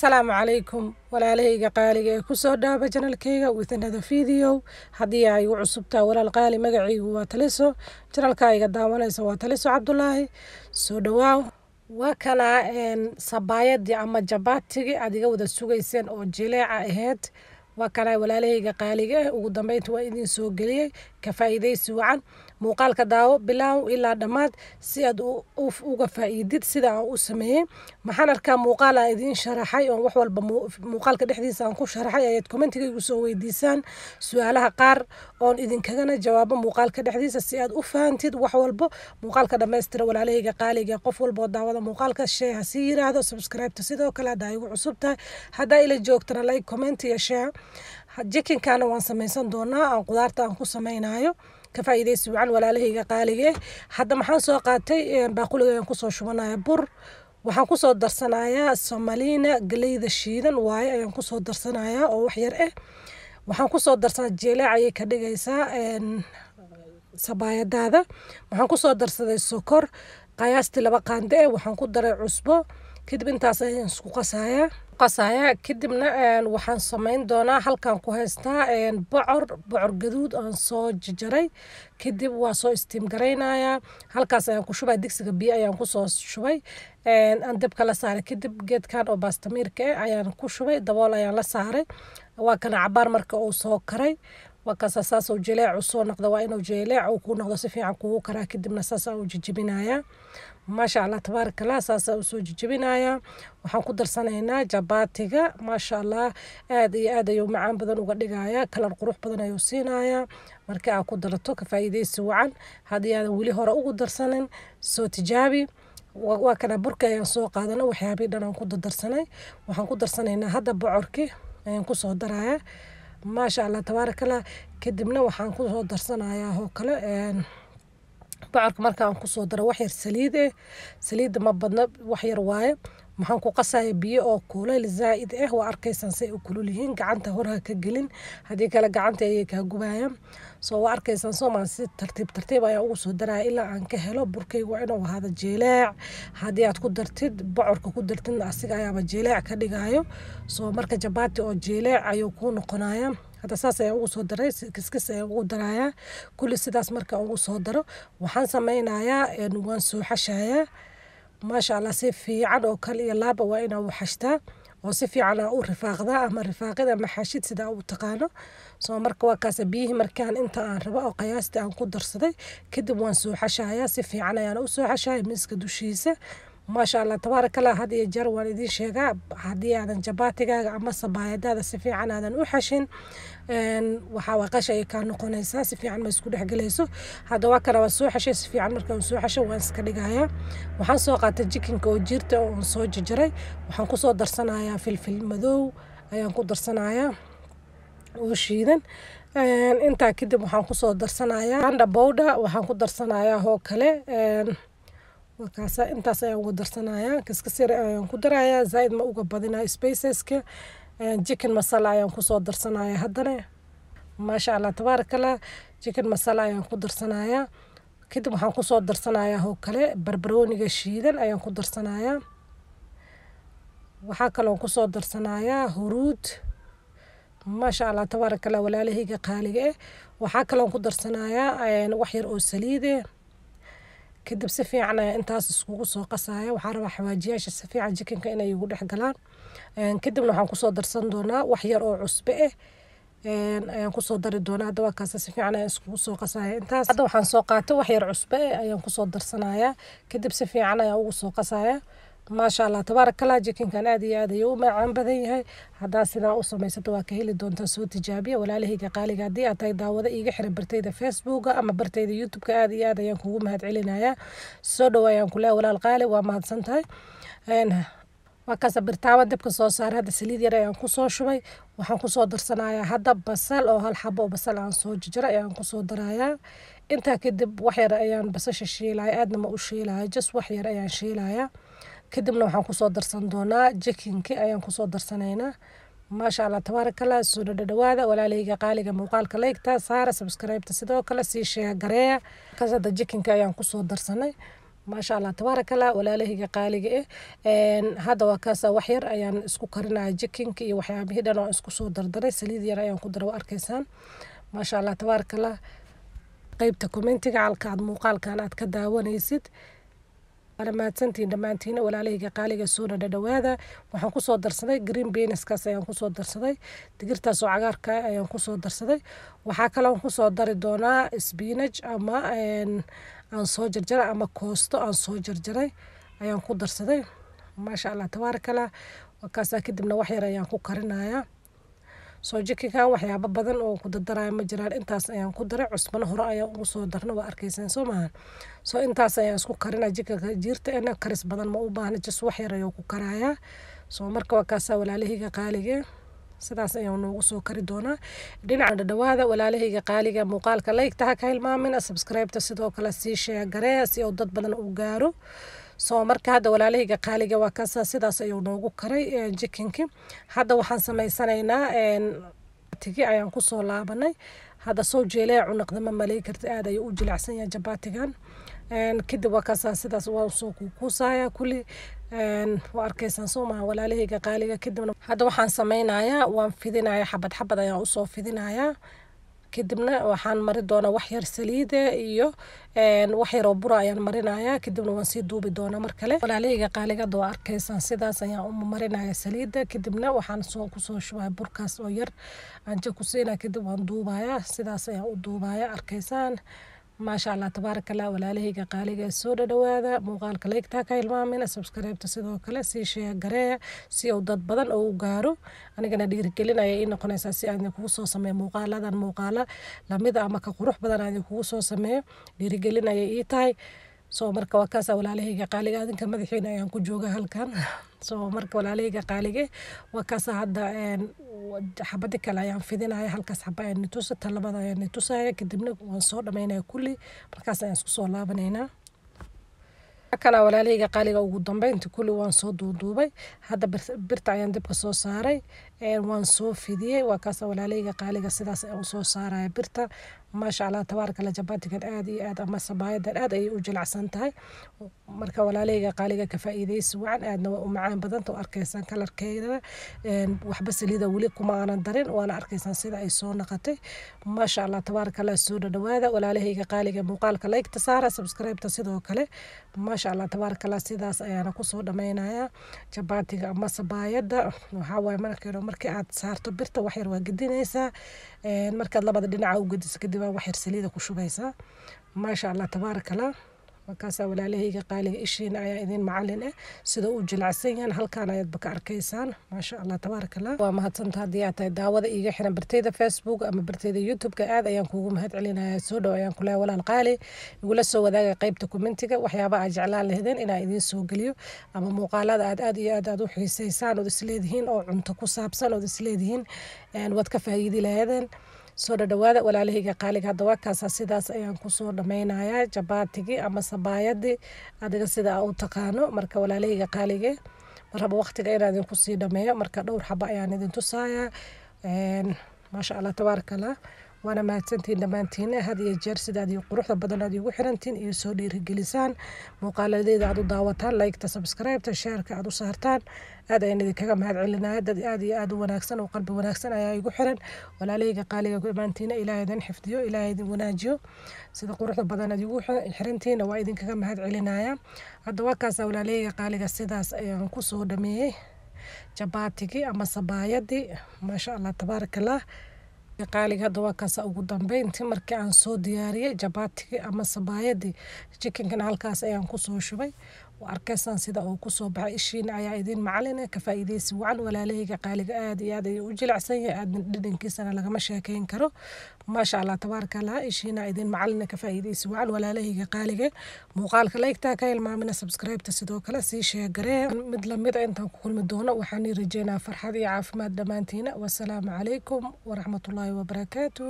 asalaamu calaykum walaalahayga qaaliga ee kusoo dhaaba janalkayga witanada video haddii ay u cusubtaa walaal qaali magacaygu waa taliso janalkaa iga daawanaysa waa taliso cabdulaahi soo dhowaaw waa kanaa sabaayadii ama jabaatigii aad iga wada sugayseen oo jileeca ahayd waa kana walaalahayga qaaliga ah. ugu dambeynta waa idin soo geliyey ka faa'iidaysi wacan muuqaalka daawo bilaaw ilaa dhammaad si aad uga faa'iidid sida aan u sameeyey maxaan arkaa muuqaal aan idiin sharaxay oon wax walba muuqaalka dhexdiisa aan ku sharaxay ayaad commentigaygu soo weydiisaan su-aalaha qaar oon idinkagana jawaabo muuqaalka dhexdiisa si aad u fahantid wax walbo muuqaalka dhammaystira walaalahayga qaaliga ah. qof walboo daawada muuqaalka shee hasii yiraahdo subscribeta sidoo kale haddaa igu cusub haddaa ila joogtana like comment iyo share jikinkana waan samaysan doonaa aan qudaarta aan ku samaynayo ka faa'iidaysi wacan walaalahayga qaalige hadda maxaan soo qaatay baaquligaan kusoo shubanaya bur waxaan kusoo darsanayaa somalina galeyda shiidan waaye ayaan kusoo darsanayaa oo waxyar ah eh. waxaan kusoo darsadaa jeelaac ayay ka dhigaysaa sabaayadaada waxaan kusoo darsaday sokor qayaastii laba qaande eh waxaan ku daray cusbo kadib intaas ayaan isku qasaayaa qasayaa kadibna waxaan samayn doonaa halkaan ku haystaa bocor bocor gaduud aan soo jajaray kadib waa soo istiim garaynayaa halkaas ayaan ku shubaa digsiga biyo ayaan kusoo shubay aan dab kala saaray kadib geedkan oo baastamiirka eh ayaan ku shubay dabool ayaan la saaray waa kana cabaar marka uu soo karay markaasa saasuu jaleecu soo noqda waa inuu jaleecu kuu noqdo si fiican kugu karaa kadibna saasaa uu jijibinayaa maasha allah tabaaraka saasaa uu soo jijibinayaa waxaan ku darsanaynaa jabaatiga maasha allah aada iyo aad ayuu macaan badan uga dhigayaa kalan qurux badan ayuu siinayaa marka aa ku darato ka faa'iidaysi wacan haddii aadan weli hore ugu darsanin soo tijaabi waa kana burka ayaan soo qaadana waxyaabihii dhan aan ku dardarsanay waxaan ku darsanaynaa hadda bocorkii ayaan ku darayaa maasha allah tabaarakallah kadibna waxaan kusoo darsanayaa oo kale bocorka markaan kusoo daro waxyar saliid eh saliidda ma badna yar waaye maxaan ku qasaya biyo oo kulayl zaa'id ah eh, waa arkaysaan say u kulul gacanta horaha ka gelin haddii kale gacanta ayay kaa gubaayaan soo waa arkaysaan soomaa si tartiib tartiib ayaan ugu soo daraya ilaa aan ka helo burkaygu waa inuu ahaado jeelaac haddii aad ku dartid bocorka ku dartidna asiga ayaaba jeelaac ka dhigayo soo marka jabaati oo jeelaac ayuu kuu noqonaya hadda saas ayaan ugu soo daray kiskis ayaan ugu darayaa kulli sidaas marka ugu soo daro waxaan sameynayaa waan soo xashayaa maasha allah si fiican oo kale iyo laaba waa inaa u xashtaa oo si fiican aa u rifaaqdaa ama rifaaqid ama xashid sidaa u taqaano soo marka waa kaasa biyihii markaan inta aan rabo oo qiyaasta aan ku darsaday kadib waan soo xashaayaa si fiican ayaana usoo xashaya miiska dushiisa maasha allah tabaarakallah had iyo jar waan idiin sheegaa haddii aadan jabaatigaaga ama sabaayadaada si fiican aadan u xashin waxaa waa qasha ay kaa noqonaysaa si fiican ma isku dhexgelayso haddaba kana waan soo xashay si fiican markaan soo xasho waan iska dhigayaa waxaan soo qaatay jikinka oo jiirta oo aan soo jajaray waxaan kusoo darsanayaa filfil madow ayaan ku darsanayaa oo shiidan intaa kadib waxaan kusoo darsanayaa anda bowda waxaan ku darsanayaa hoo kale kaasa intaas ayaan uga darsanaya kaskasir ayaan ku daraya zaaid ma uga badinayo spaceska jicken masala ayaan kusoo darsanaya haddana maasha allah tabaarakallah jicken masala ayaan ku darsanaya kadib waxaan kusoo darsanaya oo kale barbarooniga shiidan ayaan ku darsanaya waxaa kaloon kusoo darsanaya huruud maasha allah tabaarakallah walaalahayga qaaliga eh waxaa kaloon ku darsanaya wax yar oo saliide eh kadib si fiican ayaa intaas iskugu soo qasaya waxaa rabaa xawaajiyaasha si fiican jikinka inay ugu dhex galaan kadibna waxaan kusoo darsan doonaa wax yar oo cusbe ah ayaan kusoo dari doonaa hadda waa kaasa si fiican ayaan iskugu soo qasaya intaas hadda waxaan soo qaatay wax yar cusbe ah ayaan kusoo darsanayaa kadib si fiican ayaa ugu soo qasaya maasha allah tabaarakallah jikinkan aad iyo aad ayuu u macaan badan yahay haddaa sidaa u samaysato waa ka heli doontaa soo tijaabiya walaalahayga qaaliga haddii aad tahay daawada iiga xiran bartayda facebooka ama bartayda youtube-ka aad iyo aad ayaan kugu mahad celinayaa soo dhow ayaan kuleeha walaal qaali waa mahadsan tahay waa dabka soo saara hadda saliid yar ayaan kusoo shubay waxaan kusoo darsanayaa hadda basal oo hal xabo oo basal aan soo jijira ayaan kusoo darayaa intaa kadib wax ayaan basasha shiilaya aadna u shiilaya just wax ayaan shiilayaa kadibna waxaan kusoo darsan doonaa jekinki ayaan kusoo darsanaynaa maasha allah tabaarakallah soo dhadhawaada walaaleyga qaaliga muuqaalka leegta saara sabskraibta sidoo kale sii sheega gareeya kaas hadda ayaan kusoo darsanay maasha allah tabaarakallah walaalahayga qaaliga eh hadda waa kaas waxyar ayaan isku karinaya jekinka iyo waxyaabihii dhan oo isku dardaray saliid yar ayaan ku dara waa arkaysaan maasha allah tabaarakallah qaybta commentiga halka aad muuqaalkan aad ka daawanaysid waa dhammaansantiin dhammaantiina walaalahayga qaaliga soona dhadhawaada waxaan kusoo darsaday green beenaskaas ayaan kusoo darsaday digirtaasoo cagaarka ayaan kusoo darsaday waxaa kaloon kusoo dari doonaa sbinaj ama aan soo jarjaray ama koosto aan soo jarjaray ayaan ku darsaday maasha allah tabaarakallah kaasa kadibna wax yar ayaan ku karinayaa soo jikinkan waxyaabo badan oo ku dardaraya ma jiraan intaas ayaan ku daray cusbana hore ayaan ugu soo darna waa arkaysaan soo maahan soo intaas ayaan isku karina jikanka jiirta ina karis badan ma u baahna jis wax yar ayuu ku karayaa soo marka waa walaalahayga qaalige sidaas ayaan noogu soo kari doonaa dhinaca dhadhawaada walaalahayga qaaliga muuqaalka laygtaha ka hilmaamina subscribeta sidoo kale sii sheegaree si uu dad badan u gaaro soo marka hadda walaalahayga qaaliga waa kaasa sidaas ayuu noogu karay jikinki hadda waxaan samaysanaynaa tigi ayaan kusoo laabanay hadda soo cunaqda ma malay karta aad ayuu u jilacsan yahay jabaatigan kadib waa kaasaa sidaas waa soo kuli waa arkaysaan soo walaalahayga qaaliga kadibna hadda waxaan samaynayaa waan fidinayaa xabad xabad ayaan usoo fidinayaa kadibna waxaan mari doonaa wax yar saliida iyo wax yaroo bura ayaan marinayaa kadibna waan sii duubi doonaa mar kale walaaleyga qaaligada waa arkaysaan sidaas ayaan u marinaya saliida kadibna waxaan soo kusoo shubaya burkaas oo yar aan janku siinaya kadib waan duubaya sidaas ayaan u duubaya arkaysaan maasha allah tabaaraka allah walaalahayga qaaliga soo dhadhawaada muuqaalka leegtaa ka hilmaamina subskriibta sidoo kale sii sheegaree si uu dad badan oo u gaaro anigana dhiirigelinaya ii noqonaysaa si aan kugu soo sameeyo muuqaaladan muuqaala lamida ah ama ka qurux badan aan kugu soo sameeyo dhiirigelinaya ii tahay soo marka waa kaasa walaalahayga qaalige adinka madaxiina ayaan ku jooga halkan soo marka walaalahayga qaalige waa kaasa hadda xabadi kale ayaan fidinaya halkaas xaba ayaan nitusa talabada ayaan nitusaya kadibna waan soo dhamaynaya kulli markaas ayaan isku soo laabanaynaa kala walaaleyga qaaliga ugu dambeynta kulli waan soo duuduubay hadda birta ayaan dibka soo saaray waan soo fidiyey waa kaasa walaaleyga qaaliga sidaas aan saaraya birta maasha allah tabaarkala jabaatigan aad iyo aad ama sabaayadan aad ayay u jilacsan tahay marka walaaleyga qaaliga ka faa'iidaysi wacan aadna waa u macaan badanta arkaysaan kalarkeeda waxba saliida weli kuma aanan darin waana arkaysaan sida ay soo naqatay maasha allah tabaarkala soo dhadhawaada walaalahayga qaaliga muuqaalka laygta saara subscribeta sidoo kale maasha شاء الله تبارك الله سيداس أيانا كسو دمينا يا جباتيغا أما سبايدا وحاواي مركينو مركي عاد سارتو برتا وحير واقدين إيسا مركاد لبادا دينا عاو قدس كدبا وحير سليدا كشو بيسا ما شاء الله تبارك الله markaasa walaalahayga qaaliga ishiina ayaa idin macalin ah sida uu jilacsan yahan halkaan ayaadba ka arkaysaan maasha allah tabaarakallah waa mahadsantaa haddii aad tahay daawada iiga xiran bartayda facebook ama barteyda youtube-ka aad ayaan kugu mahad celinayaa soo dhow ayaan kulaha walaal qaali igula soo wadaagay qeybta kommentiga waxyaaba aa jeclaan lahdeen inaa idiin soo geliyo ama muuqaalada aad aad iyo aad aad u xiisaysaan ood isleedihiin oo cunto ku saabsan ood isleedihiin waad ka faa'iidi lahadeen soo dhadhawaada walaalahayga qaaliga hadda waakaasa sidaas ayaan kusoo dhameynayaa jabaatigii ama sabaayadii adiga sida u taqaano marka walaalahayga qaalige marhaba waqtiga inaa idinku sii dhameeyo marka dhowr xaba ayaan idin tusaayaa maasha allah tabaarakallah waana mahadsantiin dhammaantiina eh, had iyo jeer sidaad iyo quruxda badan aad iigu xirantiin iyo soo dhiirigelisaan muuqaaladeeda aad u daawataan laygta sabskraibta sheerka aad u saartaan aad ayaan idinkaga mahad celinaya dad aad iyo aad u wanaagsan oo qalbi wanaagsan ayaa igu xiran walaalahayga qaaliga ku imaantiina ilaah idin xifdiyo ilaah idin wanaajiyo sida quruxda badan aad igu xirantiina waa idinkaga mahad celinaya hadda waakaasa walaalahayga qaaliga sidaas ayaan kusoo dhameeyey jabaatigii ama sabaayadii maasha allah tabaarakallah qaaliga hadda waa kaasa ugu dambeyntii markii aan soo diyaariyay jabaatigii ama sabaayadii jikinkan halkaas ayaan kusoo shubay arkaysaan sida uu kusoo baxay ishiina ayaa idiin macalin ka faa'iidaysi wacan walaalahayga qaaliga aad iyo aad ayuu u jilicsan yahay aadna dhadhankiisana lagama sheekeyn karo maasha allah tabaaraka allah ishiina idiin macalin ka faa'iidaysi wacan walaalahayga qaaliga muuqaalka laygtaa ka hilmaamina subscribe-ta sidoo kale sii sheegaree mid lamid a ah intaan ku kulmi doono waxaan rajeynaa farxad iyo caafimaad dhammaantiina wasalaamu calaykum waraxmatullaahi wabarakaatu